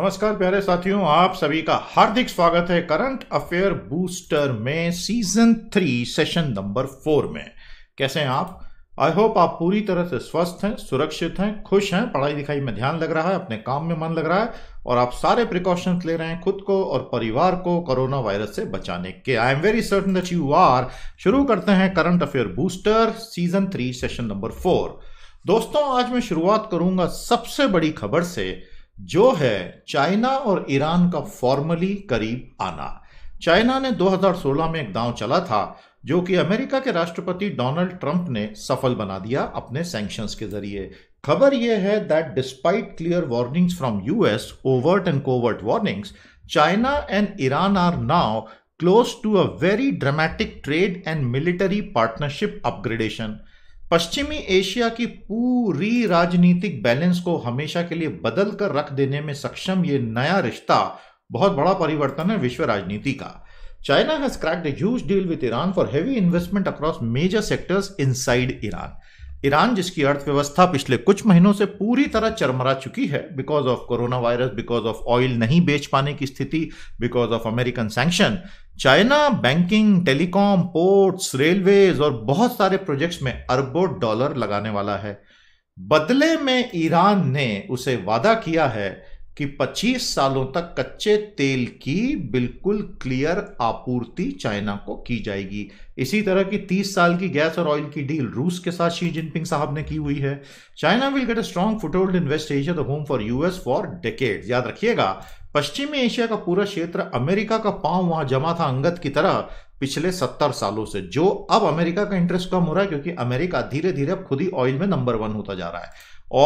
नमस्कार प्यारे साथियों आप सभी का हार्दिक स्वागत है करंट अफेयर बूस्टर में season three session number four में कैसे हैं आप आई होप आप पूरी तरह से स्वस्थ हैं सुरक्षित हैं खुश हैं पढ़ाई लिखाई में ध्यान लग रहा है अपने काम में मन लग रहा है और आप सारे प्रिकॉशंस ले रहे हैं खुद को और परिवार को कोरोना वायरस से बचाने के I am very certain that you are शुरू करते हैं current affair booster season three session number four दोस्तों आज मैं शुरुआत करूंगा सबसे बड़ी खबर से जो है चाइना और ईरान का फॉर्मली करीब आना चाइना ने 2016 में एक दांव चला था जो कि अमेरिका के राष्ट्रपति डोनाल्ड ट्रंप ने सफल बना दिया अपने सैंक्शंस के जरिए खबर यह है that despite clear warnings from US overt and covert warnings China and Iran are now close to a very dramatic trade and military partnership upgradation पश्चिमी एशिया की पूरी राजनीतिक बैलेंस को हमेशा के लिए बदल कर रख देने में सक्षम ये नया रिश्ता बहुत बड़ा परिवर्तन है विश्व राजनीति का China has cracked huge deal with Iran for heavy investment across major sectors inside Iran Iran जिसकी अर्थव्यवस्था पिछले कुछ महीनों से पूरी तरह चरमरा चुकी है because of corona virus because of oil नहीं बेच पाने की स्थिति because of American sanction China banking telecom ports railways और बहुत सारे प्रोजेक्ट्स में अरबों डॉलर लगाने वाला है बदले में ईरान ने उसे वादा किया है कि 25 सालों तक कच्चे तेल की बिल्कुल क्लियर आपूर्ति चाइना को की जाएगी इसी तरह की 30 साल की गैस और ऑयल की डील रूस के साथ शी जिनपिंग साहब ने की हुई है China will get a strong foothold in West Asia the home for US for decade याद रखिएगा पश्चिमी एशिया का पूरा क्षेत्र अमेरिका का पांव वहां जमा था अंगत की तरह पिछले सत्तर सालों से जो अब अमेरिका का इंटरेस्ट कम हो रहा है क्योंकि अमेरिका धीरे धीरे अब खुद ही ऑयल में नंबर वन होता जा रहा है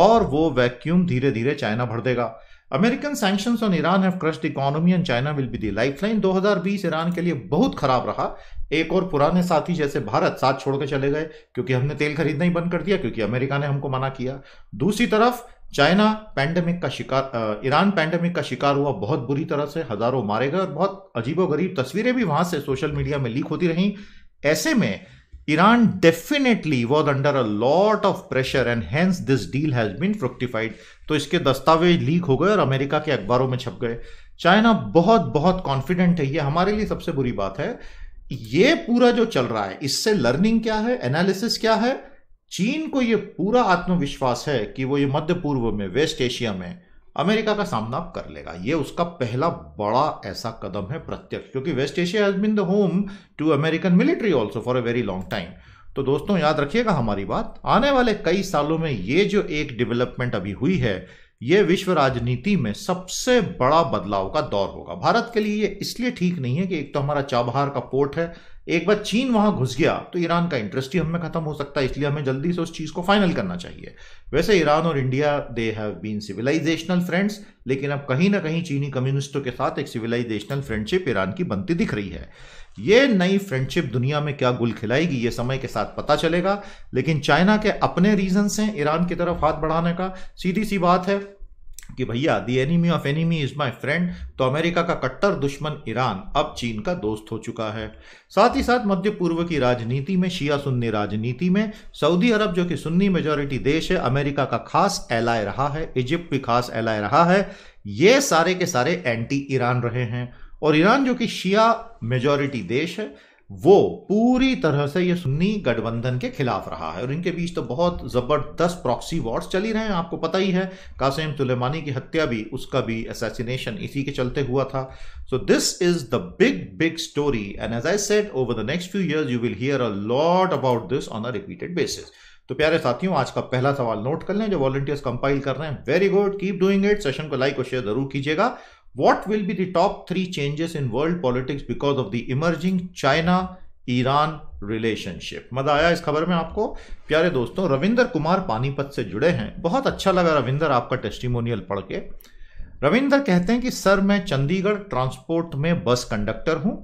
और वो वैक्यूम धीरे धीरे चाइना भर देगा American sanctions on Iran have crushed economy and China will be the lifeline 2020 Iran के लिए बहुत खराब रहा एक और पुराने साथी जैसे भारत साथ छोड़कर चले गए क्योंकि हमने तेल खरीदना ही बंद कर दिया क्योंकि अमेरिका ने हमको मना किया दूसरी तरफ चाइना पैंडेमिक का शिकार ईरान पैंडेमिक का शिकार हुआ बहुत बुरी तरह से हजारों मारे गए और बहुत अजीबोगरीब तस्वीरें भी वहां से सोशल मीडिया में लीक होती रहीं ऐसे में Iran definitely was under a lot of pressure and hence this deal has been fructified. तो इसके दस्तावेज लीक हो गए और अमेरिका के अखबारों में छप गए चाइना बहुत बहुत कॉन्फिडेंट है ये हमारे लिए सबसे बुरी बात है ये पूरा जो चल रहा है इससे लर्निंग क्या है एनालिसिस क्या है चीन को ये पूरा आत्मविश्वास है कि वो ये मध्य पूर्व में वेस्ट एशिया में अमेरिका का सामना कर लेगा ये उसका पहला बड़ा ऐसा कदम है प्रत्यक्ष क्योंकि West Asia has been the home to American military also for a very long time तो दोस्तों याद रखिएगा हमारी बात आने वाले कई सालों में ये जो एक डेवलपमेंट अभी हुई है ये विश्व राजनीति में सबसे बड़ा बदलाव का दौर होगा भारत के लिए ये इसलिए ठीक नहीं है कि एक तो हमारा चाबहार का पोर्ट है एक बार चीन वहां घुस गया तो ईरान का इंटरेस्ट ही हमें खत्म हो सकता है इसलिए हमें जल्दी से उस चीज को फाइनल करना चाहिए वैसे ईरान और India they have been civilisational friends लेकिन अब कहीं ना कहीं चीनी कम्युनिस्टों के साथ एक सिविलाइजेशनल फ्रेंडशिप ईरान की बनती दिख रही है ये नई फ्रेंडशिप दुनिया में क्या गुल खिलाएगी ये समय के साथ पता चलेगा लेकिन चाइना के अपने रीजन्स हैं ईरान की तरफ हाथ बढ़ाने का सीधी सी बात है कि भैया the enemy of enemy is my friend तो अमेरिका का कट्टर दुश्मन ईरान अब चीन का दोस्त हो चुका है साथ ही साथ मध्य पूर्व की राजनीति में शिया सुन्नी राजनीति में सऊदी अरब जो कि सुन्नी मेजोरिटी देश है अमेरिका का खास एलाय रहा है इजिप्ट भी खास एलाय रहा है ये सारे के सारे एंटी ईरान रहे हैं और ईरान जो कि शिया मेजोरिटी देश है वो पूरी तरह से ये सुन्नी गठबंधन के खिलाफ रहा है और इनके बीच तो बहुत ज़बरदस्त प्रॉक्सी वॉर्स चल ही रहे हैं आपको पता ही है कासिम तुलेमानी की हत्या भी उसका भी असैसिनेशन इसी के चलते हुआ था so this is the big big story and as I said over the next few year you will hear a lot about this on a repeated basis तो प्यारे साथियों आज का पहला सवाल नोट कर लें जो वॉलंटियर्स कंपाइल कर रहे हैं very good keep doing it session को लाइक और शेयर जरूर कीजिएगा What will be the top changes changes in world politics because of the emerging China Iran relationship मजा आया इस खबर में आपको प्यारे दोस्तों रविंदर कुमार पानीपत से जुड़े हैं बहुत अच्छा लगा रविंदर आपका टेस्टिमोनियल पढ़ के रविंदर कहते हैं कि सर मैं चंडीगढ़ ट्रांसपोर्ट में बस कंडक्टर हूं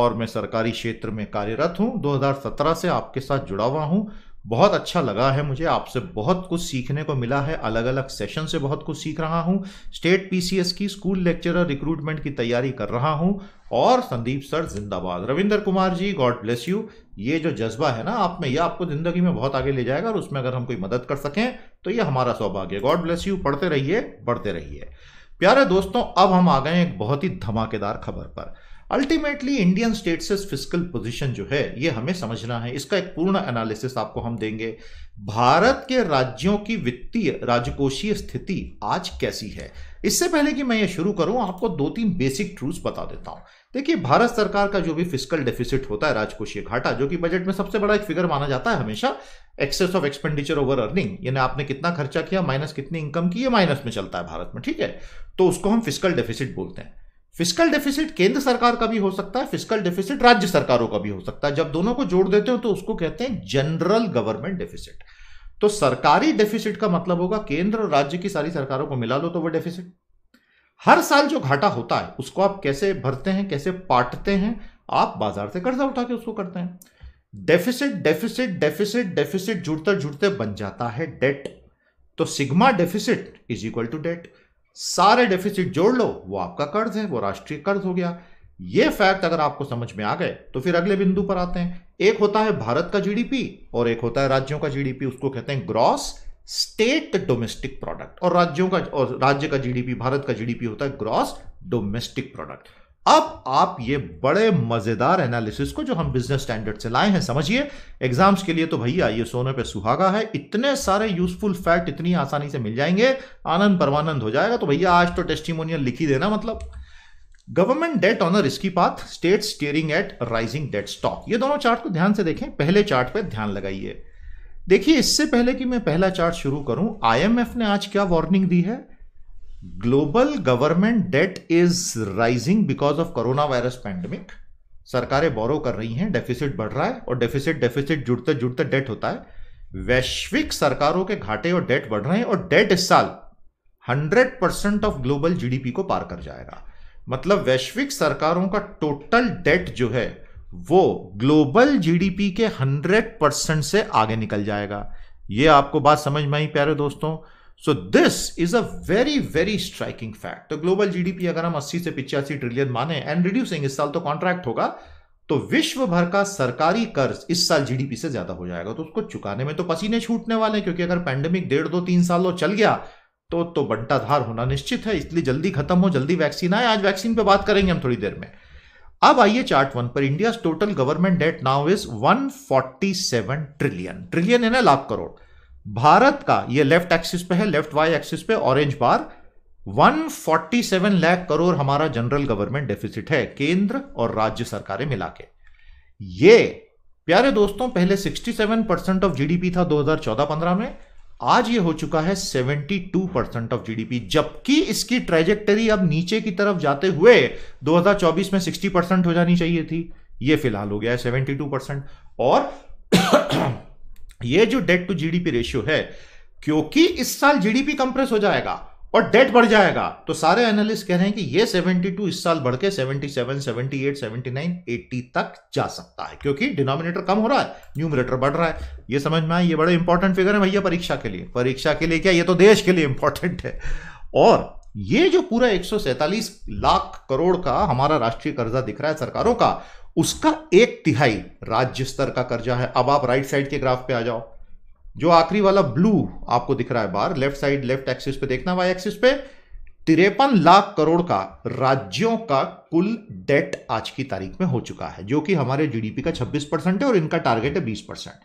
और मैं सरकारी क्षेत्र में कार्यरत हूं 2017 से आपके साथ जुड़ा हुआ हूं बहुत अच्छा लगा है मुझे आपसे बहुत कुछ सीखने को मिला है अलग अलग सेशन से बहुत कुछ सीख रहा हूँ स्टेट पीसीएस की स्कूल लेक्चरर रिक्रूटमेंट की तैयारी कर रहा हूँ और संदीप सर जिंदाबाद Ravinder Kumar ji God bless you ये जो जज्बा है ना आप में यह आपको जिंदगी में बहुत आगे ले जाएगा और उसमें अगर हम कोई मदद कर सकें तो ये हमारा सौभाग्य गॉड ब्लेस यू पढ़ते रहिए बढ़ते रहिए प्यारे दोस्तों अब हम आ गए एक बहुत ही धमाकेदार खबर पर ultimately Indian states physical position जो है ये हमें समझना है इसका एक पूर्ण एनालिसिस आपको हम देंगे भारत के राज्यों की वित्तीय राजकोषीय स्थिति आज कैसी है इससे पहले कि मैं ये शुरू करूं आपको दो तीन बेसिक ट्रूथ बता देता हूं देखिए भारत सरकार का जो भी फिजिकल डेफिसिट होता है राजकोषीय घाटा जो कि बजट में सबसे बड़ा एक फिगर माना जाता है हमेशा excess of expenditure over earning यानी आपने कितना खर्चा किया माइनस कितनी इनकम की ये माइनस में चलता है भारत में ठीक है तो उसको हम फिजिकल डेफिसिट बोलते हैं फिजिकल डेफिसिट केंद्र सरकार का भी हो सकता है फिजिकल डेफिसिट राज्य सरकारों का भी हो सकता है जब दोनों को जोड़ देते हो तो उसको कहते हैं जनरल गवर्नमेंट डेफिसिट तो सरकारी डेफिसिट का मतलब होगा केंद्र और राज्य की सारी सरकारों को मिला लो तो वो डेफिसिट हर साल जो घाटा होता है उसको आप कैसे भरते हैं कैसे पाटते हैं आप बाजार से कर्जा उठा के उसको करते हैं डेफिसिट डेफिसिट डेफिसिट डेफिसिट जुड़ते जुड़ते बन जाता है डेट तो sigma deficit is equal to debt सारे डेफिसिट जोड़ लो वो आपका कर्ज है वो राष्ट्रीय कर्ज हो गया ये फैक्ट अगर आपको समझ में आ गए तो फिर अगले बिंदु पर आते हैं एक होता है भारत का जीडीपी और एक होता है राज्यों का जीडीपी उसको कहते हैं ग्रॉस स्टेट डोमेस्टिक प्रोडक्ट और राज्यों का और राज्य का जीडीपी भारत का जीडीपी होता है ग्रॉस डोमेस्टिक प्रोडक्ट अब आप ये बड़े मजेदार एनालिसिस को जो हम बिजनेस स्टैंडर्ड से लाए हैं समझिए एग्जाम्स के लिए तो भैया ये सोने पे सुहागा है इतने सारे यूजफुल फैक्ट इतनी आसानी से मिल जाएंगे आनंद परमानंद हो जाएगा तो भैया आज तो टेस्टिमोनियल लिख ही देना मतलब government debt on a risky path state steering at rising debt stock ये दोनों चार्ट को ध्यान से देखें पहले चार्ट पर ध्यान लगाइए देखिए इससे पहले कि मैं पहला चार्ट शुरू करूं आईएमएफ ने आज क्या वार्निंग दी है global government debt is rising because of corona virus pandemic सरकारें बोरो कर रही हैं डेफिसिट बढ़ रहा है और डेफिसिट डेफिसिट जुड़ते जुड़ते डेट होता है वैश्विक सरकारों के घाटे और डेट बढ़ रहे हैं और डेट इस साल 100 परसेंट ऑफ ग्लोबल जीडीपी को पार कर जाएगा मतलब वैश्विक सरकारों का टोटल डेट जो है वो ग्लोबल जीडीपी के 100 परसेंट से आगे निकल जाएगा ये आपको बात समझ में आई प्यारे दोस्तों so this is a very very striking fact तो ग्लोबल जीडीपी अगर हम 80 से पिचासी ट्रिलियन माने एंड रिड्यूसिंग इस साल तो कॉन्ट्रैक्ट होगा तो विश्व भर का सरकारी कर्ज इस साल जीडीपी से ज्यादा हो जाएगा तो उसको चुकाने में तो पसीने छूटने वाले हैं क्योंकि अगर पैंडेमिक डेढ़ दो तीन साल चल गया तो तो बंटाधार होना निश्चित है इसलिए जल्दी खत्म हो जल्दी वैक्सीन आए आज वैक्सीन पे बात करेंगे हम थोड़ी देर में अब आइए चार्ट वन पर India total government debt now is 147 trillion trillion है ना लाख करोड़ भारत का ये लेफ्ट एक्सिस पे है लेफ्ट वाई एक्सिस पे ऑरेंज बार 147 लाख करोड़ हमारा जनरल गवर्नमेंट डेफिसिट है केंद्र और राज्य सरकारें मिला के ये प्यारे दोस्तों पहले 67 परसेंट ऑफ जीडीपी था 2014-15 में आज ये हो चुका है 72 परसेंट ऑफ जीडीपी जबकि इसकी ट्रेजेक्टरी अब नीचे की तरफ जाते हुए 2024 में 60 परसेंट हो जानी चाहिए थी ये फिलहाल हो गया है 72 परसेंट और ये जो डेट टू जीडीपी रेशियो है क्योंकि इस साल जीडीपी कंप्रेस हो जाएगा और डेट बढ़ जाएगा तो सारे एनालिस्ट कह रहे हैं कि ये 72 इस साल बढ़ के 77, 78, 79, 80 तक जा सकता है क्योंकि डिनोमिनेटर कम हो रहा है न्यूमिनेटर बढ़ रहा है ये समझ में आए ये बड़े इंपॉर्टेंट फिगर है भैया परीक्षा के लिए परीक्षा के लिए क्या ये तो देश के लिए इंपॉर्टेंट है और ये जो पूरा एक लाख करोड़ का हमारा राष्ट्रीय कर्जा दिख रहा है सरकारों का उसका एक तिहाई राज्य स्तर का कर्जा है अब आप राइट साइड के ग्राफ पे आ जाओ जो आखिरी वाला ब्लू आपको दिख रहा है bar left side left axis पे देखना वाई एक्सिस पे तिरपन लाख करोड़ का राज्यों का कुल डेट आज की तारीख में हो चुका है जो कि हमारे जीडीपी का 26 परसेंट है और इनका टारगेट है 20 परसेंट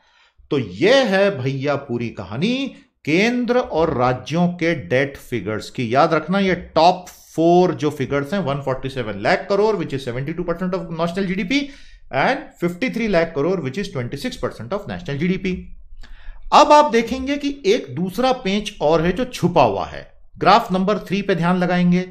तो यह है भैया पूरी कहानी केंद्र और राज्यों के डेट फिगर्स की याद रखना यह टॉप फोर जो फिगर्स हैं 147 lakh crore which is 72 percent of national GDP and 53 lakh crore which is 26 percent of national GDP अब आप देखेंगे कि एक दूसरा पेंच और है जो छुपा हुआ है ग्राफ नंबर थ्री पे ध्यान लगाएंगे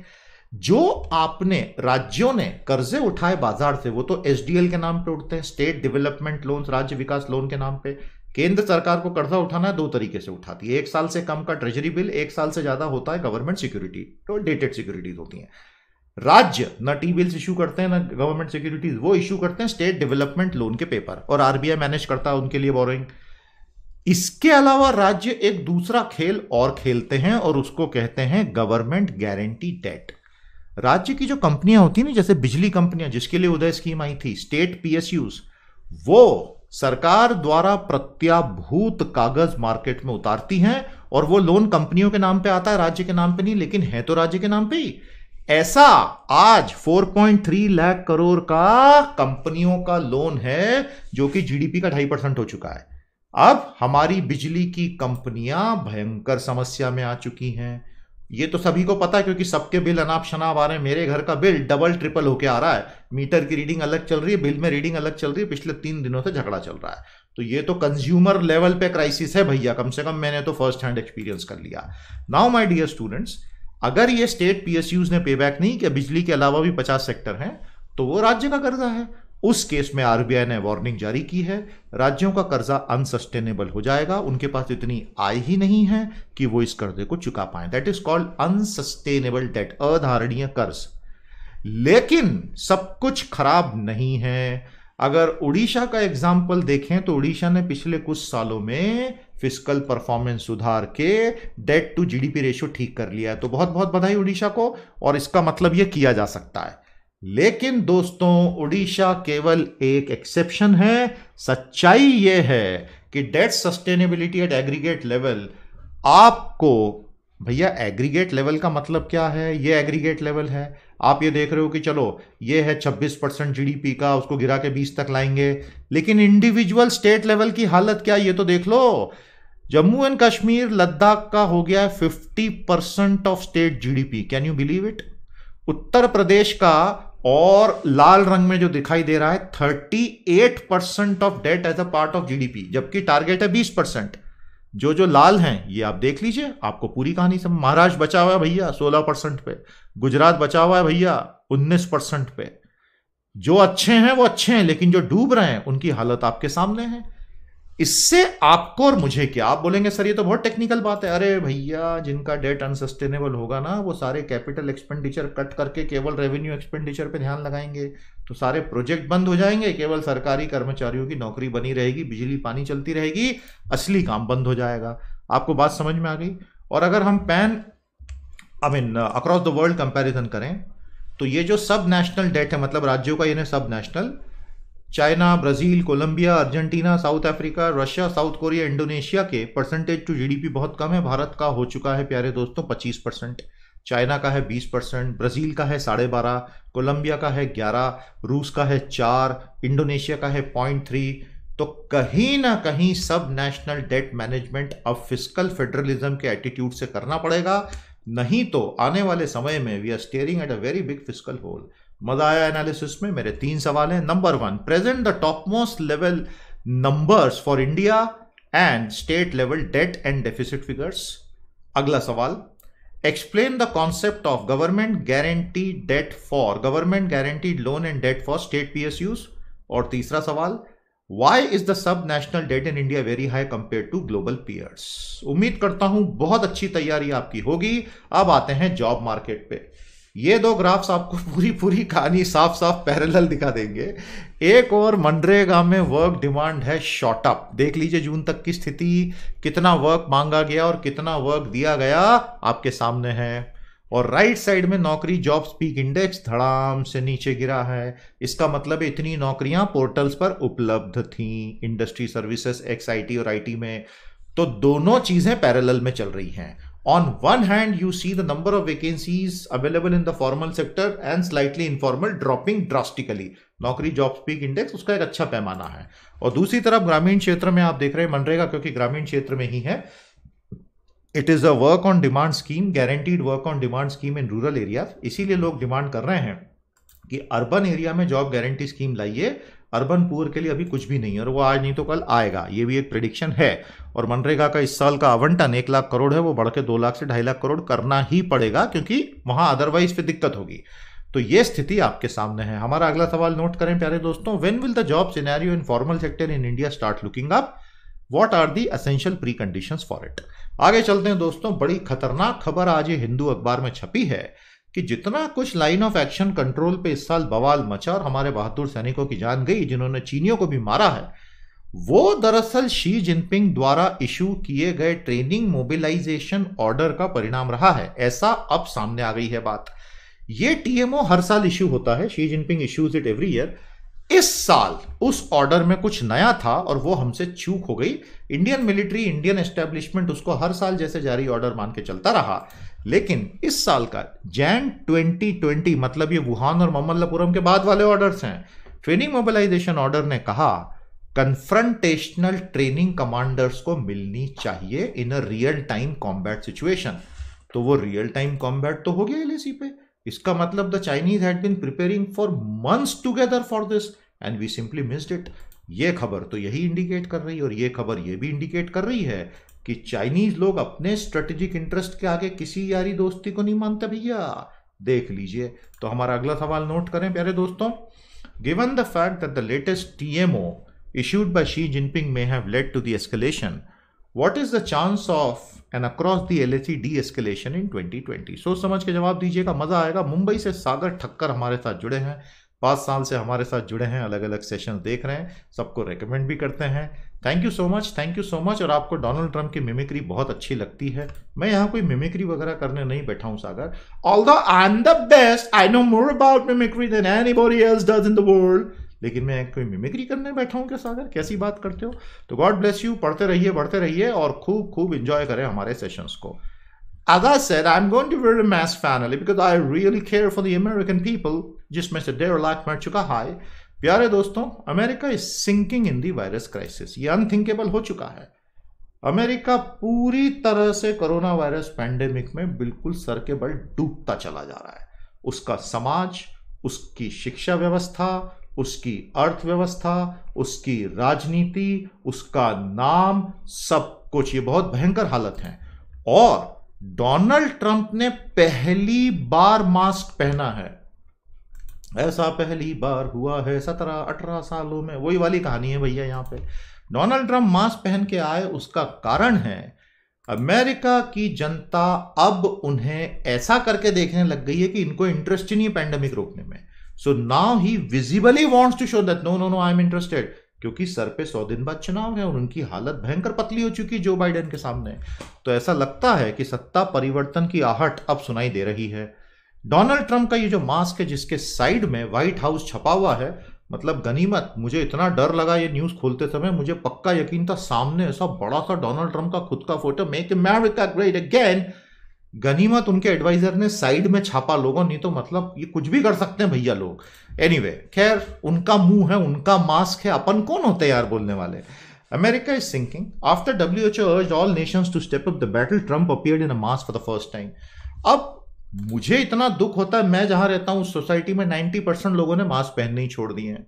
जो आपने राज्यों ने कर्जे उठाए बाजार से वो तो एसडीएल के नाम पे उठते हैं स्टेट डेवलपमेंट लोन राज्य विकास लोन के नाम पे केंद्र सरकार को कर्जा उठाना दो तरीके से उठाती है एक साल से कम का ट्रेजरी बिल एक साल से ज्यादा होता है गवर्नमेंट सिक्योरिटी तो डेटेड सिक्योरिटीज होती हैं राज्य ना टी बिल्स इशू करते हैं ना गवर्नमेंट सिक्योरिटीज वो इशू करते हैं स्टेट डेवलपमेंट लोन के पेपर और आरबीआई मैनेज करता है उनके लिए बोरिंग इसके अलावा राज्य एक दूसरा खेल और खेलते हैं और उसको कहते हैं गवर्नमेंट गारंटी डेट राज्य की जो कंपनियां होती ना जैसे बिजली कंपनियां जिसके लिए उदय स्कीम आई थी स्टेट पीएसयूज वो सरकार द्वारा प्रत्याभूत कागज मार्केट में उतारती हैं और वो लोन कंपनियों के नाम पे आता है राज्य के नाम पे नहीं लेकिन है तो राज्य के नाम पे ही ऐसा आज 4.3 लाख करोड़ का कंपनियों का लोन है जो कि जीडीपी का ढाई परसेंट हो चुका है अब हमारी बिजली की कंपनियां भयंकर समस्या में आ चुकी हैं ये तो सभी को पता है क्योंकि सबके बिल अनाप शनाप आ रहे हैं मेरे घर का बिल डबल ट्रिपल होके आ रहा है मीटर की रीडिंग अलग चल रही है बिल में रीडिंग अलग चल रही है पिछले तीन दिनों से झगड़ा चल रहा है तो ये तो कंज्यूमर लेवल पे क्राइसिस है भैया कम से कम मैंने तो फर्स्ट हैंड एक्सपीरियंस कर लिया नाउ माई डियर स्टूडेंट्स अगर ये स्टेट पी ने पे बैक नहीं किया बिजली के अलावा भी पचास सेक्टर हैं तो वो राज्य का कर्जा है उस केस में आरबीआई ने वार्निंग जारी की है राज्यों का कर्जा अनसस्टेनेबल हो जाएगा उनके पास इतनी आय ही नहीं है कि वो इस कर्जे को चुका पाए that is called unsustainable debt अधारणीय कर्ज लेकिन सब कुछ खराब नहीं है अगर उड़ीसा का एग्जाम्पल देखें तो उड़ीसा ने पिछले कुछ सालों में फिजिकल परफॉर्मेंस सुधार के डेट टू जीडीपी रेशियो ठीक कर लिया है तो बहुत बहुत बधाई उड़ीसा को और इसका मतलब यह किया जा सकता है लेकिन दोस्तों उड़ीसा केवल एक एक्सेप्शन है सच्चाई यह है कि debt sustainability at aggregate level आपको भैया एग्रीगेट लेवल का मतलब क्या है ये एग्रीगेट लेवल है आप ये देख रहे हो कि चलो ये है 26 परसेंट जी का उसको गिरा के 20 तक लाएंगे लेकिन इंडिविजुअल स्टेट लेवल की हालत क्या ये तो देख लो जम्मू एंड कश्मीर लद्दाख का हो गया है fifty percent of state GDP can you believe it Uttar Pradesh का और लाल रंग में जो दिखाई दे रहा है 38 percent of debt as a part of GDP जबकि टारगेट है 20 परसेंट जो जो लाल हैं ये आप देख लीजिए आपको पूरी कहानी सब महाराष्ट्र बचा हुआ है भैया 16 परसेंट पे गुजरात बचा हुआ है भैया 19 परसेंट पे जो अच्छे हैं वो अच्छे हैं लेकिन जो डूब रहे हैं उनकी हालत आपके सामने है इससे आपको और मुझे क्या आप बोलेंगे सर ये तो बहुत टेक्निकल बात है अरे भैया जिनका डेट अनसस्टेनेबल होगा ना वो सारे कैपिटल एक्सपेंडिचर कट करके केवल रेवेन्यू एक्सपेंडिचर पे ध्यान लगाएंगे तो सारे प्रोजेक्ट बंद हो जाएंगे केवल सरकारी कर्मचारियों की नौकरी बनी रहेगी बिजली पानी चलती रहेगी असली काम बंद हो जाएगा आपको बात समझ में आ गई और अगर हम pan I mean across the world comparison करें तो ये जो सब नेशनल डेट है मतलब राज्यों का ये sub national China Brazil Colombia Argentina South Africa Russia South Korea Indonesia के परसेंटेज टू जीडीपी बहुत कम है भारत का हो चुका है प्यारे दोस्तों 25 परसेंट चाइना का है 20 परसेंट ब्राज़ील का है साढ़े बारह कोलंबिया का है ग्यारह रूस का है चार इंडोनेशिया का है पॉइंट थ्री तो कहीं ना कहीं सब नेशनल डेट मैनेजमेंट अब फिजिकल फेडरलिज्म के एटीट्यूड से करना पड़ेगा नहीं तो आने वाले समय में we are staring at a very big physical hole मजा आया एनालिसिस में मेरे तीन सवाल हैं number one present the top most level number for India and state level debt and deficit figures अगला सवाल explain the concept of government guarantee debt for government guarantee loan and date for state PSUs और तीसरा सवाल why is the sub national debt in India very high compare to global peers उम्मीद करता हूं बहुत अच्छी तैयारी आपकी होगी अब आते हैं जॉब मार्केट पर ये दो ग्राफ्स आपको पूरी पूरी कहानी साफ साफ पैरेलल दिखा देंगे एक और मनरेगा में वर्क डिमांड है शॉर्टअप देख लीजिए जून तक की स्थिति कितना वर्क मांगा गया और कितना वर्क दिया गया आपके सामने है और राइट साइड में नौकरी जॉब स्पीक इंडेक्स धड़ाम से नीचे गिरा है इसका मतलब है इतनी नौकरियां पोर्टल्स पर उपलब्ध थी इंडस्ट्री सर्विसेज एक्स आई और आई में तो दोनों चीजें पैरेलल में चल रही हैं on one hand, you see the number of vacancies available in the formal sector and slightly informal dropping drastically. Naukri job speak index उसका एक अच्छा पैमाना है और दूसरी तरफ ग्रामीण क्षेत्र में आप देख रहे हैं मनरेगा क्योंकि ग्रामीण क्षेत्र में ही है it is a work on demand scheme guaranteed work on demand scheme in rural area इसीलिए लोग डिमांड कर रहे हैं कि अर्बन एरिया में जॉब गारंटी स्कीम लाइए अर्बन पुअर के लिए अभी कुछ भी नहीं है और वो आज नहीं तो कल आएगा ये भी एक प्रडिक्शन है और मनरेगा का इस साल का आवंटन एक लाख करोड़ है वो बढ़ के दो लाख से ढाई लाख करोड़ करना ही पड़ेगा क्योंकि वहां अदरवाइज फिर दिक्कत होगी तो ये स्थिति आपके सामने है हमारा अगला सवाल नोट करें प्यारे दोस्तों when will the job scenario in formal sector in India start looking up what are the essential pre condition for it आगे चलते हैं दोस्तों बड़ी खतरनाक खबर आज ये हिंदू अखबार में छपी है कि जितना कुछ लाइन ऑफ एक्शन कंट्रोल पे इस साल बवाल मचा और हमारे बहादुर सैनिकों की जान गई जिन्होंने चीनियों को भी मारा है वो दरअसल शी जिनपिंग द्वारा इशू किए गए ट्रेनिंग मोबिलाइजेशन ऑर्डर का परिणाम रहा है ऐसा अब सामने आ गई है बात ये टीएमओ हर साल इशू होता है Xi Jinping issues it every year इस साल उस ऑर्डर में कुछ नया था और वो हमसे चूक हो गई इंडियन मिलिट्री इंडियन एस्टेब्लिशमेंट उसको हर साल जैसे जारी ऑर्डर मान के चलता रहा लेकिन इस साल का जैन 2020 मतलब ये वुहान और ममल्लापुरम के बाद वाले ऑर्डर्स हैं ट्रेनिंग मोबिलाइजेशन ऑर्डर ने कहा कन्फ्रंटेशनल ट्रेनिंग कमांडर्स को मिलनी चाहिए in a real time combat situation तो वो रियल टाइम कॉम्बैट तो हो गया एल पे इसका मतलब the Chinese had been preparing for months together for this and we simply missed it ये खबर तो यही इंडिकेट कर रही है और ये खबर ये भी इंडिकेट कर रही है कि चाइनीज लोग अपने स्ट्रेटेजिक इंटरेस्ट के आगे किसी यारी दोस्ती को नहीं मानते भैया देख लीजिए तो हमारा अगला सवाल नोट करें प्यारे दोस्तों given the fact that the latest TMO issued by Xi Jinping may have led to the escalation, what is the chance of an across the LHC de-escalation in 2020? सोच समझ के जवाब दीजिएगा मजा आएगा मुंबई से सागर ठक्कर हमारे साथ जुड़े हैं पाँच साल से हमारे साथ जुड़े हैं अलग अलग सेशन देख रहे हैं सबको रेकमेंड भी करते हैं thank you so much thank you so much और आपको डोनाल्ड ट्रंप की मिमिक्री बहुत अच्छी लगती है मैं यहाँ कोई मिमिक्री वगैरह करने नहीं बैठा हूँ Sagar all the I am the best I know more about mimicry than anybody else does in the world लेकिन मैं कोई मिमिक्री करने बैठा हूँ क्या सागर कैसी बात करते हो तो गॉड ब्लेस यू पढ़ते रहिए पढ़ते रहिए और खूब खूब इंजॉय करें हमारे सेशंस को As I I am going to wear a mass finally because I really care for the American जिसमें से डेढ़ लाख मर चुका हाई प्यारे दोस्तों America is sinking in the virus crisis ये अनथिंकेबल हो चुका है अमेरिका पूरी तरह से कोरोना वायरस पैंडेमिक में बिल्कुल सर के बल डूबता चला जा रहा है उसका समाज उसकी शिक्षा व्यवस्था उसकी अर्थव्यवस्था उसकी राजनीति उसका नाम सब कुछ ये बहुत भयंकर हालत है और डोनाल्ड ट्रंप ने पहली बार मास्क पहना है ऐसा पहली बार हुआ है सत्रह अठारह सालों में वही वाली कहानी है भैया यहां पे डोनाल्ड ट्रंप मास्क पहन के आए उसका कारण है अमेरिका की जनता अब उन्हें ऐसा करके देखने लग गई है कि इनको इंटरेस्ट ही नहीं है पैंडेमिक रोकने में so now he visibly wants to show that no no no I am interested क्योंकि सर पे सौ दिन बाद चुनाव है और उनकी हालत भयंकर पतली हो चुकी है जो बाइडेन के सामने तो ऐसा लगता है कि सत्ता परिवर्तन की आहट अब सुनाई दे रही है डोनाल्ड ट्रंप का ये जो मास्क है जिसके साइड में व्हाइट हाउस छपा हुआ है मतलब गनीमत मुझे इतना डर लगा ये न्यूज खोलते समय मुझे पक्का यकीन था सामने ऐसा बड़ा सा डोनाल्ड ट्रंप का खुद का photo make America great again गनीमत उनके एडवाइजर ने साइड में छापा लोगों नहीं तो मतलब ये कुछ भी कर सकते हैं भैया लोग एनी anyway, खैर उनका मुंह है उनका मास्क है अपन कौन होते यार बोलने वाले America is sinking. After WHO urged all nations to step up the battle, Trump appeared in a mask for the first time. अब मुझे इतना दुख होता है मैं जहां रहता हूं उस सोसाइटी में 90 परसेंट लोगों ने मास्क पहनने ही छोड़ दिए हैं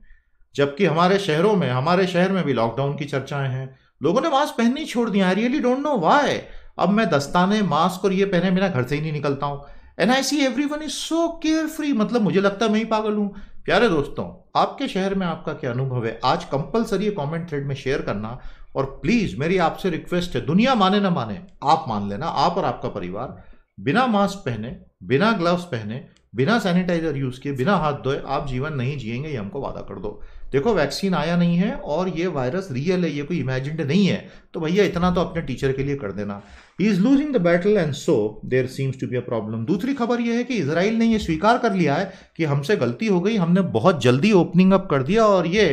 जबकि हमारे शहरों में हमारे शहर में भी लॉकडाउन की चर्चाएं हैं लोगों ने मास्क पहनने ही छोड़ दिया I really don't know why अब मैं दस्ताने मास्क और ये पहने बिना घर से ही नहीं निकलता हूँ and I see everyone is so carefree मतलब मुझे लगता है मैं ही पागल हूँ प्यारे दोस्तों आपके शहर में आपका क्या अनुभव है आज कंपलसरी कॉमेंट थ्रेड में शेयर करना और प्लीज़ मेरी आपसे रिक्वेस्ट है दुनिया माने ना माने आप मान लेना आप और आपका परिवार बिना मास्क पहने बिना ग्लव्स पहने बिना सैनिटाइजर यूज़ किए बिना हाथ धोए आप जीवन नहीं जिएंगे ये हमको वादा कर दो देखो वैक्सीन आया नहीं है और ये वायरस रियल है ये कोई इमेजिड नहीं है तो भैया इतना तो अपने टीचर के लिए कर देना he is losing the battle and so there seems to be a problem दूसरी खबर यह है कि इसराइल ने यह स्वीकार कर लिया है कि हमसे गलती हो गई हमने बहुत जल्दी ओपनिंग अप कर दिया और ये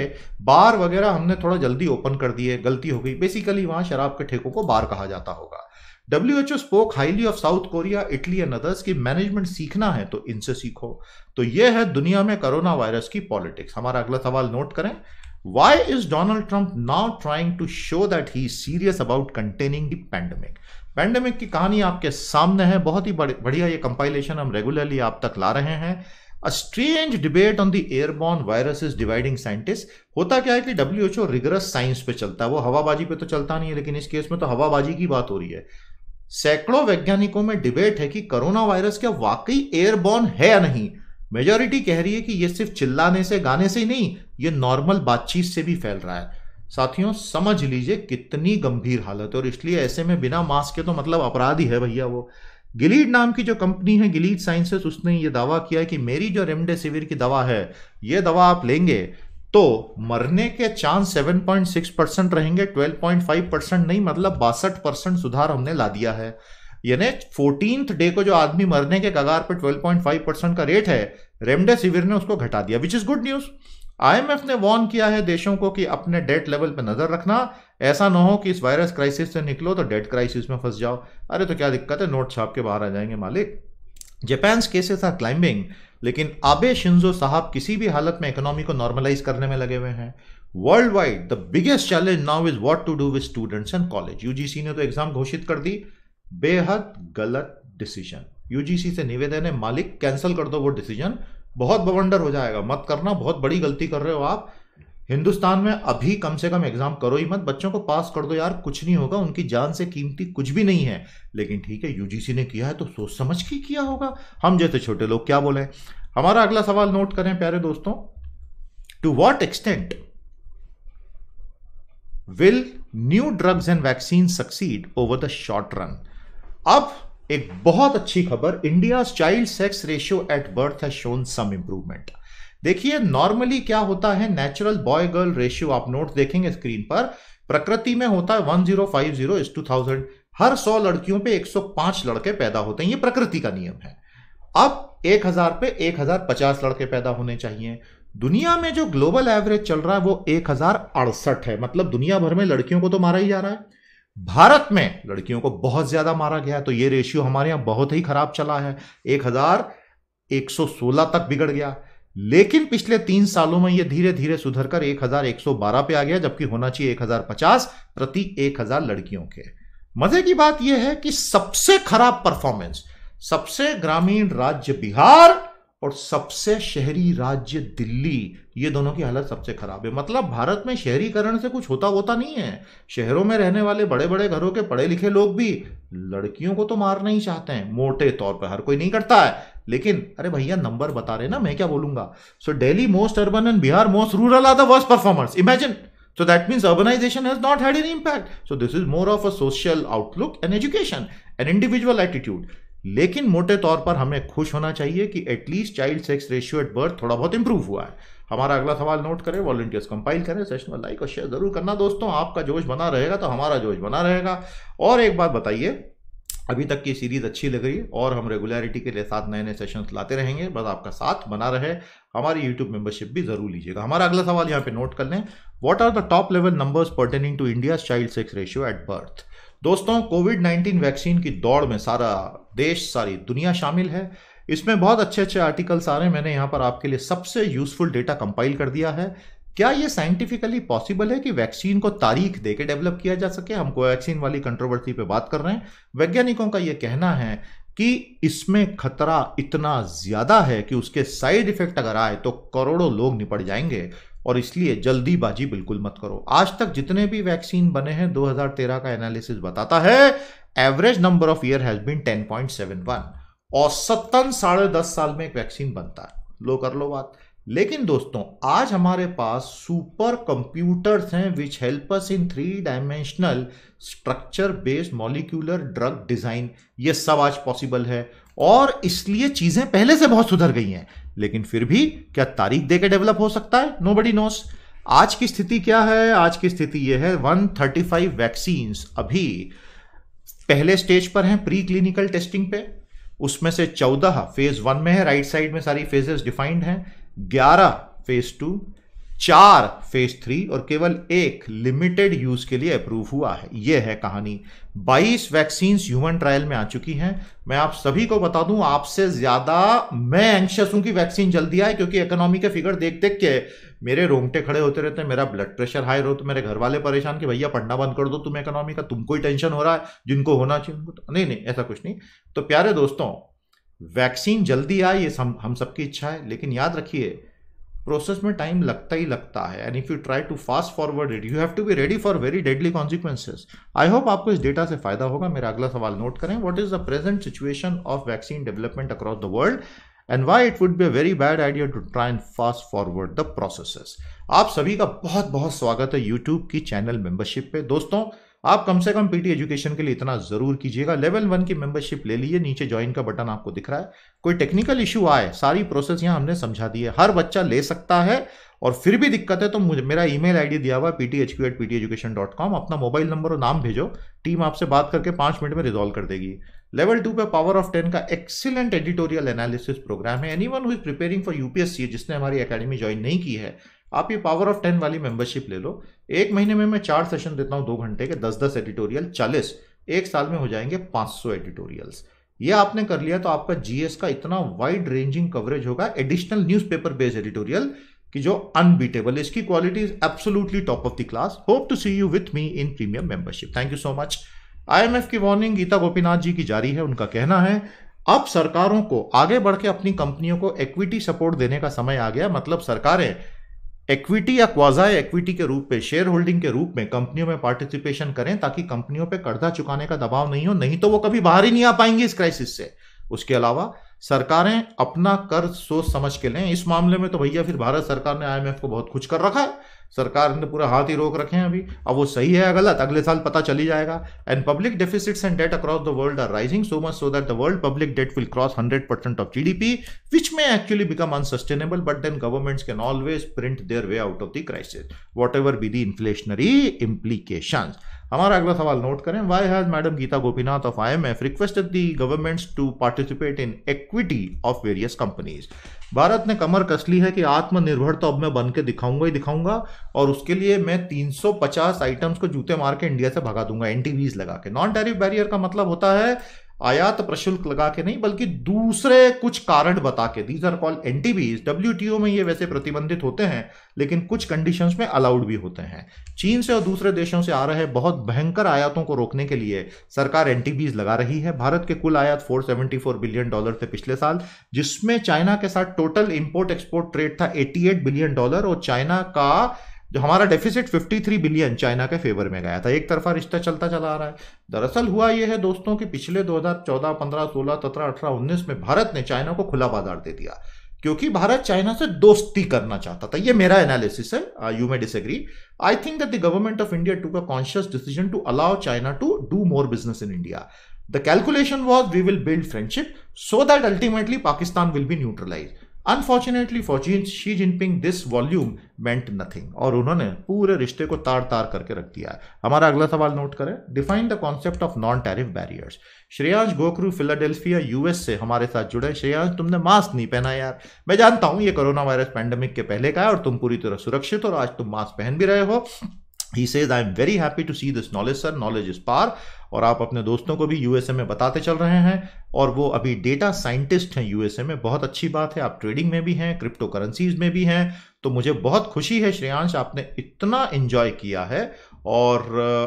बार वगैरह हमने थोड़ा जल्दी ओपन कर दिए गलती हो गई बेसिकली वहाँ शराब के ठेकों को बार कहा जाता होगा W spoke highly of South Korea Italy and others की मैनेजमेंट सीखना है तो इनसे सीखो तो यह है दुनिया में कोरोना वायरस की पॉलिटिक्स हमारा अगला सवाल नोट करें why is Donald Trump now trying to show that he serious about containing containing pandemic pandemic की कहानी आपके सामने है बहुत ही बढ़िया ये कंपाइलेशन हम रेगुलरली आप तक ला रहे हैं a strange debate on the airborne virus is dividing scientist होता क्या है कि W H O rigorous science पे चलता है वो हवाबाजी पे तो चलता नहीं है लेकिन इस केस में तो हवाबाजी की बात हो रही है सैकड़ों वैज्ञानिकों में डिबेट है कि कोरोना वायरस क्या वाकई एयरबॉर्न है या नहीं मेजोरिटी कह रही है कि यह सिर्फ चिल्लाने से गाने से ही नहीं ये नॉर्मल बातचीत से भी फैल रहा है साथियों समझ लीजिए कितनी गंभीर हालत है और इसलिए ऐसे में बिना मास्क के तो मतलब अपराध ही है भैया वो गिलीड नाम की जो कंपनी है गिलीड साइंसेस उसने ये दावा किया है कि मेरी जो रेमडेसिविर की दवा है ये दवा आप लेंगे तो मरने के चांस 7.6 परसेंट रहेंगे 12.5 परसेंट नहीं मतलब बासठ परसेंट सुधार हमने ला दिया है यानी फोर्टीन डे को जो आदमी मरने के कगार पर 12.5 परसेंट का रेट है रेमडेसिविर ने उसको घटा दिया which is good news IMF ने वार्न किया है देशों को कि अपने डेट लेवल पर नजर रखना ऐसा ना हो कि इस वायरस क्राइसिस से निकलो तो डेट क्राइसिस में फंस जाओ अरे तो क्या दिक्कत है नोट छाप के बाहर आ जाएंगे मालिक जापान्स केसेस आर क्लाइंबिंग लेकिन आबे शिंजो साहब किसी भी हालत में इकोनॉमी को नॉर्मलाइज करने में लगे हुए हैं worldwide the biggest challenge now is what to do with students and college UGC ने तो एग्जाम घोषित कर दी बेहद गलत डिसीजन यूजीसी से निवेदन है मालिक कैंसिल कर दो वो डिसीजन बहुत बवंडर हो जाएगा मत करना बहुत बड़ी गलती कर रहे हो आप हिंदुस्तान में अभी कम से कम एग्जाम करो ही मत बच्चों को पास कर दो यार कुछ नहीं होगा उनकी जान से कीमती कुछ भी नहीं है लेकिन ठीक है यूजीसी ने किया है तो सोच समझ के किया होगा हम जैसे छोटे लोग क्या बोले हमारा अगला सवाल नोट करें प्यारे दोस्तों to what extent will new drugs and vaccine succeed over the short run अब एक बहुत अच्छी खबर India child sex ratio at birth है शोन सम इंप्रूवमेंट देखिए नॉर्मली क्या होता है नेचुरल बॉय गर्ल रेशियो आप नोट देखेंगे स्क्रीन पर प्रकृति में होता है वन जीरो फाइव जीरो इस टू थाउजेंड हर सौ लड़कियों पे एक सौ पांच लड़के पैदा होते हैं ये प्रकृति का नियम है अब हजार पे पचास लड़के पैदा होने चाहिए दुनिया में जो ग्लोबल एवरेज चल रहा है वो एक हजार अड़सठ है मतलब दुनिया भर में लड़कियों को तो मारा ही जा रहा है भारत में लड़कियों को बहुत ज्यादा मारा गया है तो ये रेशियो हमारे यहां बहुत ही खराब चला है एक हजार एक सौ सोलह तक बिगड़ गया लेकिन पिछले तीन सालों में यह धीरे धीरे सुधरकर 1112 पे आ गया जबकि होना चाहिए 1050 प्रति 1000 लड़कियों के मजे की बात यह है कि सबसे खराब परफॉर्मेंस सबसे ग्रामीण राज्य बिहार और सबसे शहरी राज्य दिल्ली ये दोनों की हालत सबसे खराब है मतलब भारत में शहरीकरण से कुछ होता होता नहीं है शहरों में रहने वाले बड़े बड़े घरों के पढ़े लिखे लोग भी लड़कियों को तो मारना ही चाहते हैं मोटे तौर पर हर कोई नहीं करता है लेकिन अरे भैया नंबर बता रहे ना मैं क्या बोलूंगा so Delhi most urban and Bihar most rural are the worst performers imagine so that mean urbanisation has not had an impact so this is more of a social outlook and education and individual attitude लेकिन मोटे तौर पर हमें खुश होना चाहिए कि at least child sex ratio at birth थोड़ा बहुत इंप्रूव हुआ है हमारा अगला सवाल नोट करें वॉलंटियर्स कंपाइल करें सेशन में लाइक और शेयर जरूर करना दोस्तों आपका जोश बना रहेगा तो हमारा जोश बना रहेगा और एक बात बताइए अभी तक की सीरीज अच्छी लग रही है और हम रेगुलरिटी के लिए साथ नए नए सेशंस लाते रहेंगे बस आपका साथ बना रहे हमारी यूट्यूब मेंबरशिप भी जरूर लीजिएगा हमारा अगला सवाल यहाँ पे नोट कर लें what are the top level numbers pertaining to India child sex ratio at birth दोस्तों कोविड नाइन्टीन वैक्सीन की दौड़ में सारा देश सारी दुनिया शामिल है इसमें बहुत अच्छे अच्छे आर्टिकल्स आ रहे हैं मैंने यहाँ पर आपके लिए सबसे यूजफुल डेटा कंपाइल कर दिया है क्या ये साइंटिफिकली पॉसिबल है कि वैक्सीन को तारीख दे के डेवलप किया जा सके हम कोवैक्सीन वाली कंट्रोवर्सी पे बात कर रहे हैं वैज्ञानिकों का ये कहना है कि इसमें खतरा इतना ज़्यादा है कि उसके साइड इफेक्ट अगर आए तो करोड़ों लोग निपट जाएंगे और इसलिए जल्दीबाजी बिल्कुल मत करो आज तक जितने भी वैक्सीन बने हैं 2013 का एनालिसिस बताता है average number of year has been 10.71 औसतन साढ़े दस साल में एक वैक्सीन बनता है लो कर लो बात लेकिन दोस्तों आज हमारे पास सुपर कंप्यूटर्स हैं which helps in three dimensional structure based molecular drug design ये सब आज पॉसिबल है और इसलिए चीज़ें पहले से बहुत सुधर गई हैं लेकिन फिर भी क्या तारीख दे डेवलप हो सकता है नो बडी नोस आज की स्थिति क्या है आज की स्थिति यह है 135 वैक्सीन अभी पहले स्टेज पर हैं प्री क्लिनिकल टेस्टिंग पे उसमें से 14 फेज वन में है राइट साइड में सारी फेजेस डिफाइंड हैं ग्यारह फेज टू चार फेज थ्री और केवल एक लिमिटेड यूज के लिए अप्रूव हुआ है यह है कहानी 22 वैक्सीन ह्यूमन ट्रायल में आ चुकी हैं मैं आप सभी को बता दूं आपसे ज्यादा मैं एंशियस हूं कि वैक्सीन जल्दी आए क्योंकि इकोनॉमी के फिगर देख देख के मेरे रोंगटे खड़े होते रहते हैं मेरा ब्लड प्रेशर हाई रहो तो मेरे घर वाले परेशान कि भैया पढ़ना बंद कर दो तुम इकोनॉमी का तुमको ही टेंशन हो रहा है जिनको होना चाहिए तो-। नहीं नहीं ऐसा कुछ नहीं तो प्यारे दोस्तों वैक्सीन जल्दी आए ये हम हम सबकी इच्छा है लेकिन याद रखिए प्रोसेस में टाइम लगता ही लगता है and if you try to fast forward it you have to be ready for very deadly consequences I hope आपको इस डेटा से फायदा होगा मेरा अगला सवाल नोट करें what is the present situation of vaccine development across the world and why it would be a very bad idea to try and fast forward the process आप सभी का बहुत बहुत स्वागत है यूट्यूब की चैनल मेंबरशिप पे दोस्तों आप कम से कम पीटी एजुकेशन के लिए इतना जरूर कीजिएगा लेवल वन की मेंबरशिप ले लीजिए नीचे ज्वाइन का बटन आपको दिख रहा है कोई टेक्निकल इशू आए सारी प्रोसेस यहाँ हमने समझा दी है हर बच्चा ले सकता है और फिर भी दिक्कत है तो मुझे मेरा ईमेल आईडी दिया हुआ है P T H Q at P T education dot com अपना मोबाइल नंबर और नाम भेजो टीम आपसे बात करके पाँच मिनट में रिजॉल्व कर देगी लेवल टू पे पावर ऑफ टेन का एक्सीलेंट एडिटोरियल एनालिसिस प्रोग्राम है anyone who is preparing for UPSC जिसने हमारी अकेडमी ज्वाइन नहीं की है आप ये पावर ऑफ टेन वाली मेंबरशिप ले लो एक महीने में मैं चार सेशन देता हूँ दो घंटे के दस दस एडिटोरियल चालीस एक साल में हो जाएंगे सौ एडिटोरियल्स ये आपने कर लिया तो आपका जीएस का इतना वाइड रेंजिंग कवरेज होगा एडिशनल न्यूज़पेपर बेस्ड एडिटोरियल कि जो अनबीटेबल इसकी quality is absolutely top of the class hope to see you with me in premium membership thank you so much IMF की वार्निंग गीता गोपीनाथ जी की जारी है उनका कहना है अब सरकारों को आगे बढ़ के अपनी कंपनियों को इक्विटी सपोर्ट देने का समय आ गया मतलब सरकारें इक्विटी या क्वाजा इक्विटी के रूप में शेयर होल्डिंग के रूप में कंपनियों में पार्टिसिपेशन करें ताकि कंपनियों पर कर्जा चुकाने का दबाव नहीं हो नहीं तो वो कभी बाहर ही नहीं आ पाएंगे इस क्राइसिस से उसके अलावा सरकारें अपना कर सोच समझ के लें इस मामले में तो भैया फिर भारत सरकार ने आईएमएफ को बहुत कुछ कर रखा है सरकार ने पूरा हाथ ही रोक रखे हैं अभी अब वो सही है या गलत अगले साल पता चली जाएगा and public deficits and debt across the world are rising so much so that the world public debt will cross hundred percent of GDP which में actually become unsustainable but then governments can always print their way out of the crisis whatever be the inflationary implications हमारा अगला सवाल note करें why has madam Gita Gopinath of I M F requested the governments to participate in equity of various companies Bharat ने कमर कस ली है कि आत्मनिर्भर तो अब मैं बन के दिखाऊंगा ही दिखाऊंगा और उसके लिए मैं 350 आइटम्स को जूते मार के इंडिया से भगा दूंगा एनटीवीज लगा के नॉन टैरिफ बैरियर का मतलब होता है आयात प्रशुल्क लगा के नहीं बल्कि दूसरे कुछ कारण बता के these are called T O में ये वैसे प्रतिबंधित होते हैं लेकिन कुछ कंडीशंस में अलाउड भी होते हैं चीन से और दूसरे देशों से आ रहे बहुत भयंकर आयातों को रोकने के लिए सरकार एनटीबीज लगा रही है भारत के कुल आयात 474 बिलियन डॉलर थे पिछले साल जिसमें चाइना के साथ टोटल इम्पोर्ट एक्सपोर्ट ट्रेड था 88 बिलियन डॉलर और चाइना का जो हमारा डेफिसिट 53 बिलियन चाइना के फेवर में गया था एक तरफा रिश्ता चलता चला आ रहा है दरअसल हुआ यह है दोस्तों कि पिछले 2014 15 16 17 18 19 में भारत ने चाइना को खुला बाजार दे दिया क्योंकि भारत चाइना से दोस्ती करना चाहता था ये मेरा एनालिसिस है you may disagree I think that the government of India to a conscious decision to allow China to do more business in India the calculation was we will build friendship so that ultimately Pakistan will be neutralise unfortunately for जी Xi Jinping this volume meant nothing और उन्होंने पूरे रिश्ते को तार तार करके रख दिया है हमारा अगला सवाल नोट करें define the concept of non tariff barriers Shreyansh Gokhru Philadelphia US से हमारे साथ जुड़े श्रेयांश तुमने मास्क नहीं पहना यार मैं जानता हूं ये कोरोना वायरस पैंडेमिक के पहले का है और तुम पूरी तरह सुरक्षित हो और आज तुम मास्क पहन भी रहे हो he says I am very happy to see this knowledge sir knowledge is power और आप अपने दोस्तों को भी यूएसए में बताते चल रहे हैं और वो अभी डेटा साइंटिस्ट हैं यूएसए में बहुत अच्छी बात है आप ट्रेडिंग में भी हैं क्रिप्टो करेंसीज में भी हैं तो मुझे बहुत खुशी है श्रेयांश आपने इतना इन्जॉय किया है और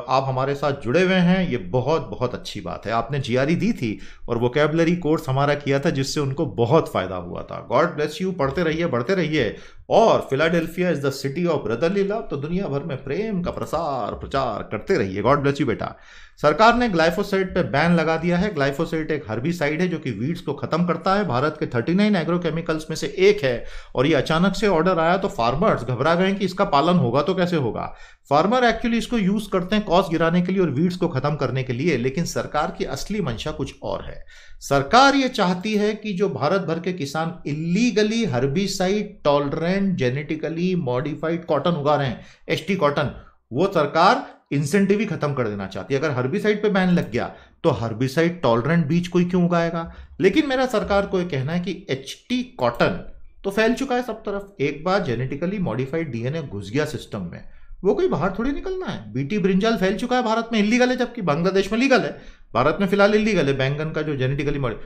आप हमारे साथ जुड़े हुए हैं ये बहुत बहुत अच्छी बात है आपने जीआरई e दी थी और वोकेबलरी कोर्स हमारा किया था जिससे उनको बहुत फ़ायदा हुआ था गॉड ब्लेस यू पढ़ते रहिए बढ़ते रहिए और Philadelphia is the city of brotherly love तो दुनिया भर में प्रेम का प्रसार प्रचार करते रहिए गॉड ब्लेस यू बेटा सरकार ने ग्लाइफोसाइड पे बैन लगा दिया है ग्लाइफोसाइड एक हर्बिसाइड है जो कि वीड्स को खत्म करता है भारत के 39 एग्रोकेमिकल्स में से एक है और ये अचानक से ऑर्डर आया तो फार्मर्स घबरा गए कि इसका पालन होगा तो कैसे होगा फार्मर एक्चुअली इसको यूज करते हैं कॉस्ट गिराने के लिए और वीड्स को खत्म करने के लिए लेकिन सरकार की असली मंशा कुछ और है सरकार ये चाहती है कि जो भारत भर के किसान illegally herbicide tolerant genetically modified cotton उगा रहे हैं एस कॉटन वो सरकार इंसेंटिव ही खत्म कर देना चाहती है अगर हर्बिसाइड पे बैन लग गया तो हर्बिसाइड टॉलरेंट बीज कोई क्यों उगाएगा लेकिन मेरा सरकार को यह कहना है कि एच कॉटन तो फैल चुका है सब तरफ एक बार जेनेटिकली मॉडिफाइड डीएनए घुस गया सिस्टम में वो कोई बाहर थोड़ी निकलना है बीटी ब्रिंजाल फैल चुका है भारत में इलीगल है जबकि बांग्लादेश में लीगल है भारत में फिलहाल इलीगल है बैंगन का जो जेनेटिकली मॉड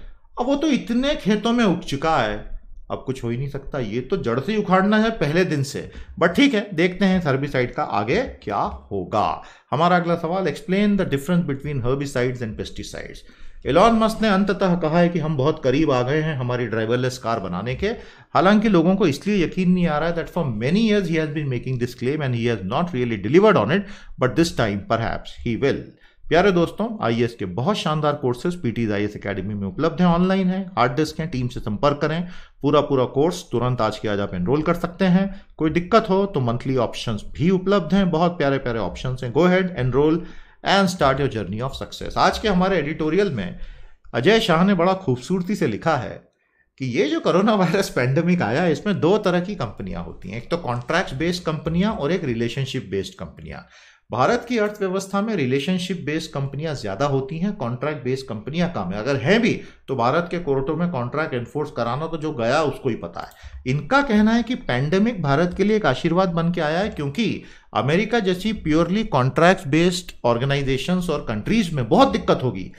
अब वो तो इतने खेतों में उग चुका है अब कुछ हो ही नहीं सकता ये तो जड़ से उखाड़ना है पहले दिन से बट ठीक है देखते हैं हर्बिसाइड का आगे क्या होगा हमारा अगला सवाल explain the difference between herbicides and pesticides Elon Musk ने अंततः कहा है कि हम बहुत करीब आ गए हैं हमारी ड्राइवरलेस कार बनाने के हालांकि लोगों को इसलिए यकीन नहीं आ रहा है that for many years he has been making this claim and he has not really delivered on it but this time पर ही विल प्यारे दोस्तों आई e के बहुत शानदार कोर्सेज पीटीज आई एस अकेडमी में उपलब्ध हैं ऑनलाइन है हार्ड डिस्क हैं टीम से संपर्क करें पूरा पूरा कोर्स तुरंत आज के आज आप एनरोल कर सकते हैं कोई दिक्कत हो तो मंथली ऑप्शन भी उपलब्ध हैं बहुत प्यारे प्यारे ऑप्शन हैं go ahead enroll and start your journey of success आज के हमारे एडिटोरियल में अजय शाह ने बड़ा खूबसूरती से लिखा है कि ये जो कोरोना वायरस पैंडमिक आया है इसमें दो तरह की कंपनियां होती हैं एक तो कॉन्ट्रैक्ट बेस्ड कंपनियां और एक रिलेशनशिप बेस्ड कंपनियां भारत की अर्थव्यवस्था में रिलेशनशिप बेस्ड कंपनियां ज्यादा होती हैं कॉन्ट्रैक्ट बेस्ड कंपनियां काम है अगर हैं भी तो भारत के कोर्टों में कॉन्ट्रैक्ट एनफोर्स कराना तो जो गया उसको ही पता है इनका कहना है कि पैंडेमिक भारत के लिए एक आशीर्वाद बन के आया है क्योंकि अमेरिका जैसी प्योरली कॉन्ट्रैक्ट बेस्ड ऑर्गेनाइजेशन और कंट्रीज में बहुत दिक्कत होगी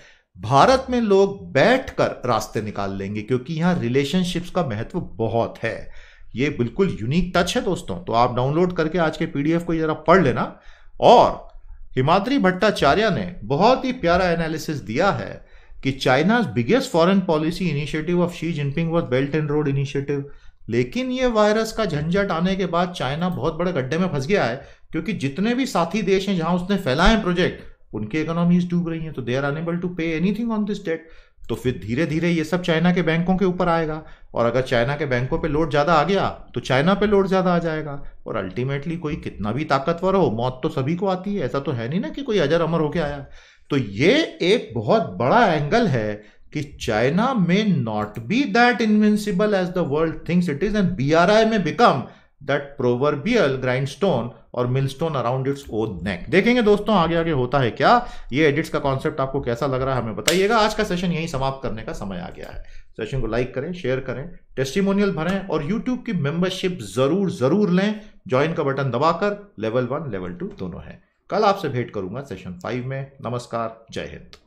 भारत में लोग कर रास्ते निकाल लेंगे क्योंकि यहाँ रिलेशनशिप्स का महत्व बहुत है ये बिल्कुल यूनिक टच है दोस्तों तो आप डाउनलोड करके आज के पीडीएफ को जरा पढ़ लेना और हिमाद्री भट्टाचार्य ने बहुत ही प्यारा एनालिसिस दिया है कि China's biggest foreign policy initiative of Xi Jinping was belt and road initiative लेकिन ये वायरस का झंझट आने के बाद चाइना बहुत बड़े गड्ढे में फंस गया है क्योंकि जितने भी साथी देश हैं जहां उसने फैलाए प्रोजेक्ट उनकी इकोनॉमीज डूब रही हैं तो they are unable to pay anything on this date तो फिर धीरे धीरे ये सब चाइना के बैंकों के ऊपर आएगा और अगर चाइना के बैंकों पे लोड ज़्यादा आ गया तो चाइना पे लोड ज़्यादा आ जाएगा और अल्टीमेटली कोई कितना भी ताकतवर हो मौत तो सभी को आती है ऐसा तो है नहीं ना कि कोई अजर अमर होके आया तो ये एक बहुत बड़ा एंगल है कि चाइना में not be that invincible as the world thinks it is and B R I may become that grindstone और millstone around its own neck देखेंगे दोस्तों आगे आगे होता है क्या ये एडिट्स का कॉन्सेप्ट आपको कैसा लग रहा है हमें बताइएगा आज का सेशन यही समाप्त करने का समय आ गया है सेशन को लाइक करें शेयर करें टेस्टिमोनियल भरें और यूट्यूब की मेंबरशिप जरूर जरूर लें ज्वाइन का बटन दबाकर लेवल वन लेवल टू दोनों है कल आपसे भेंट करूंगा सेशन फाइव में नमस्कार जय हिंद